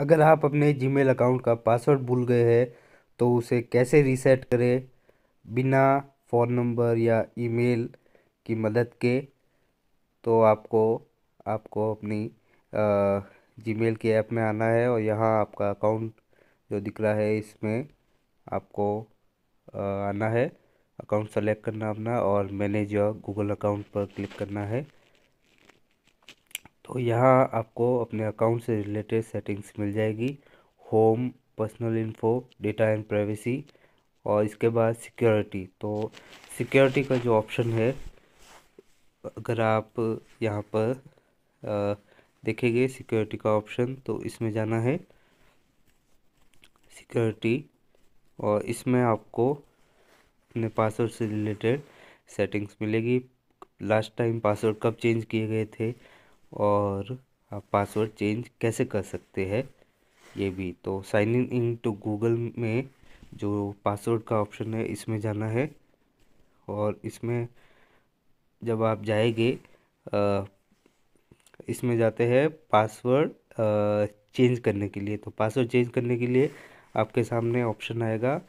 अगर आप अपने जीमेल अकाउंट का पासवर्ड भूल गए हैं तो उसे कैसे रीसेट करें बिना फ़ोन नंबर या ईमेल की मदद के तो आपको आपको अपनी जीमेल के ऐप में आना है और यहाँ आपका अकाउंट जो दिख रहा है इसमें आपको आ, आना है अकाउंट सेलेक्ट करना अपना और मैनेज योर गूगल अकाउंट पर क्लिक करना है तो यहाँ आपको अपने अकाउंट से रिलेटेड सेटिंग्स मिल जाएगी home personal info data and privacy और इसके बाद सिक्योरिटी तो सिक्योरिटी का जो ऑप्शन है अगर आप यहाँ पर देखेंगे सिक्योरिटी का ऑप्शन तो इसमें जाना है सिक्योरिटी और इसमें आपको अपने पासवर्ड से रिलेटेड सेटिंग्स मिलेगी लास्ट टाइम पासवर्ड कब चेंज किए गए थे और आप पासवर्ड चेंज कैसे कर सकते हैं ये भी तो sign in in to Google में जो पासवर्ड का ऑप्शन है इसमें जाना है और इसमें जब आप जाएंगे इसमें जाते हैं पासवर्ड चेंज करने के लिए तो पासवर्ड चेंज करने के लिए आपके सामने ऑप्शन आएगा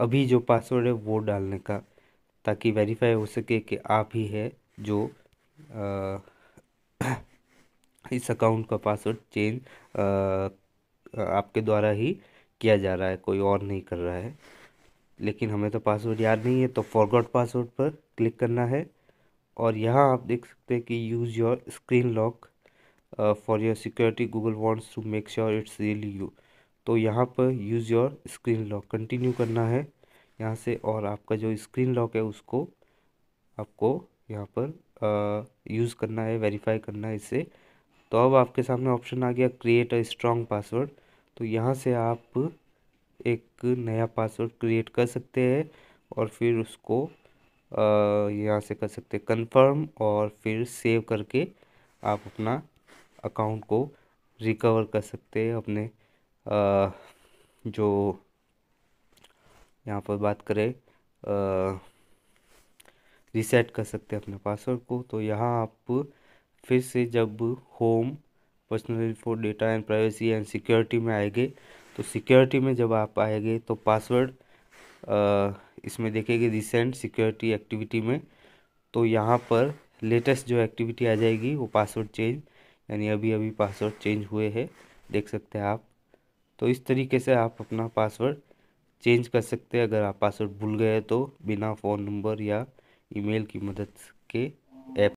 अभी जो पासवर्ड है वो डालने का ताकि वेरीफाई हो सके कि आप ही है जो आ, इस अकाउंट का पासवर्ड चेंज आपके द्वारा ही किया जा रहा है कोई और नहीं कर रहा है लेकिन हमें तो पासवर्ड याद नहीं है तो फॉरगॉट पासवर्ड पर क्लिक करना है और यहाँ आप देख सकते हैं कि use your screen lock for your security Google wants to make sure it's really you तो यहाँ पर use your screen lock continue करना है यहाँ से और आपका जो स्क्रीन लॉक है उसको आपको यहाँ पर यूज़ करना है वेरीफाई करना है इसे तो अब आपके सामने ऑप्शन आ गया क्रिएट अ स्ट्रॉन्ग पासवर्ड तो यहाँ से आप एक नया पासवर्ड क्रिएट कर सकते हैं और फिर उसको यहाँ से कर सकते हैं कंफर्म और फिर सेव करके आप अपना अकाउंट को रिकवर कर सकते हैं अपने आ, जो यहाँ पर बात करें आ, रिसेट कर सकते हैं अपने पासवर्ड को तो यहाँ आप फिर से जब home personal info data and privacy and security में आएंगे तो सिक्योरिटी में जब आप आएंगे तो पासवर्ड इसमें देखेंगे रिसेंट सिक्योरिटी एक्टिविटी में तो यहाँ पर लेटेस्ट जो एक्टिविटी आ जाएगी वो पासवर्ड चेंज यानी अभी अभी पासवर्ड चेंज हुए हैं देख सकते हैं आप तो इस तरीके से आप अपना पासवर्ड चेंज कर सकते हैं अगर आप पासवर्ड भूल गए तो बिना फ़ोन नंबर या ईमेल की मदद के ऐप